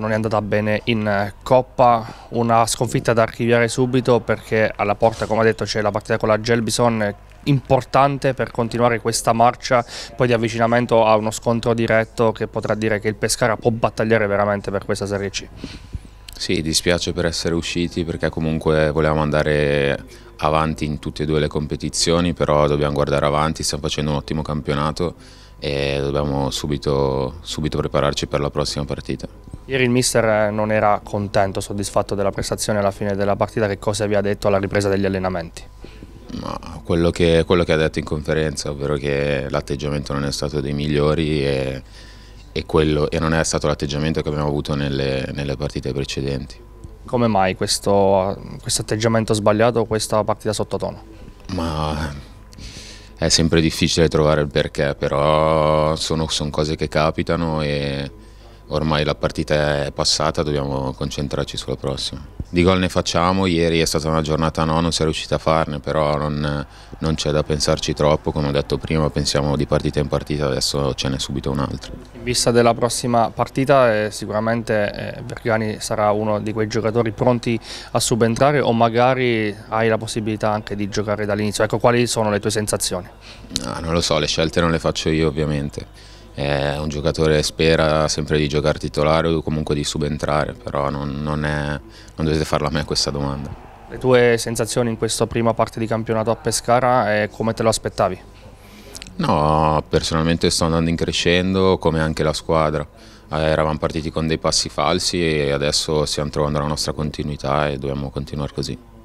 non è andata bene in eh, Coppa, una sconfitta da archiviare subito perché alla porta, come ha detto, c'è la partita con la Gelbison importante per continuare questa marcia poi di avvicinamento a uno scontro diretto che potrà dire che il Pescara può battagliare veramente per questa Serie C. Sì, dispiace per essere usciti perché comunque volevamo andare avanti in tutte e due le competizioni, però dobbiamo guardare avanti, stiamo facendo un ottimo campionato e dobbiamo subito, subito, prepararci per la prossima partita. Ieri il mister non era contento, soddisfatto della prestazione alla fine della partita, che cosa vi ha detto alla ripresa degli allenamenti? No, quello, che, quello che ha detto in conferenza, ovvero che l'atteggiamento non è stato dei migliori e e, quello, e non è stato l'atteggiamento che abbiamo avuto nelle, nelle partite precedenti. Come mai questo, questo atteggiamento sbagliato, questa partita sottotono? Ma eh, è sempre difficile trovare il perché, però sono, sono cose che capitano e ormai la partita è passata, dobbiamo concentrarci sulla prossima. Di gol ne facciamo, ieri è stata una giornata no, non si è riuscita a farne, però non, non c'è da pensarci troppo, come ho detto prima pensiamo di partita in partita, adesso ce n'è subito un'altra. In vista della prossima partita eh, sicuramente eh, Vergani sarà uno di quei giocatori pronti a subentrare o magari hai la possibilità anche di giocare dall'inizio, ecco quali sono le tue sensazioni? No, ah, non lo so, le scelte non le faccio io ovviamente è eh, un giocatore che spera sempre di giocare titolare o comunque di subentrare, però non, non, è, non dovete farla a me questa domanda. Le tue sensazioni in questa prima parte di campionato a Pescara e come te lo aspettavi? No, personalmente sto andando in crescendo come anche la squadra. Eh, eravamo partiti con dei passi falsi e adesso stiamo trovando la nostra continuità e dobbiamo continuare così.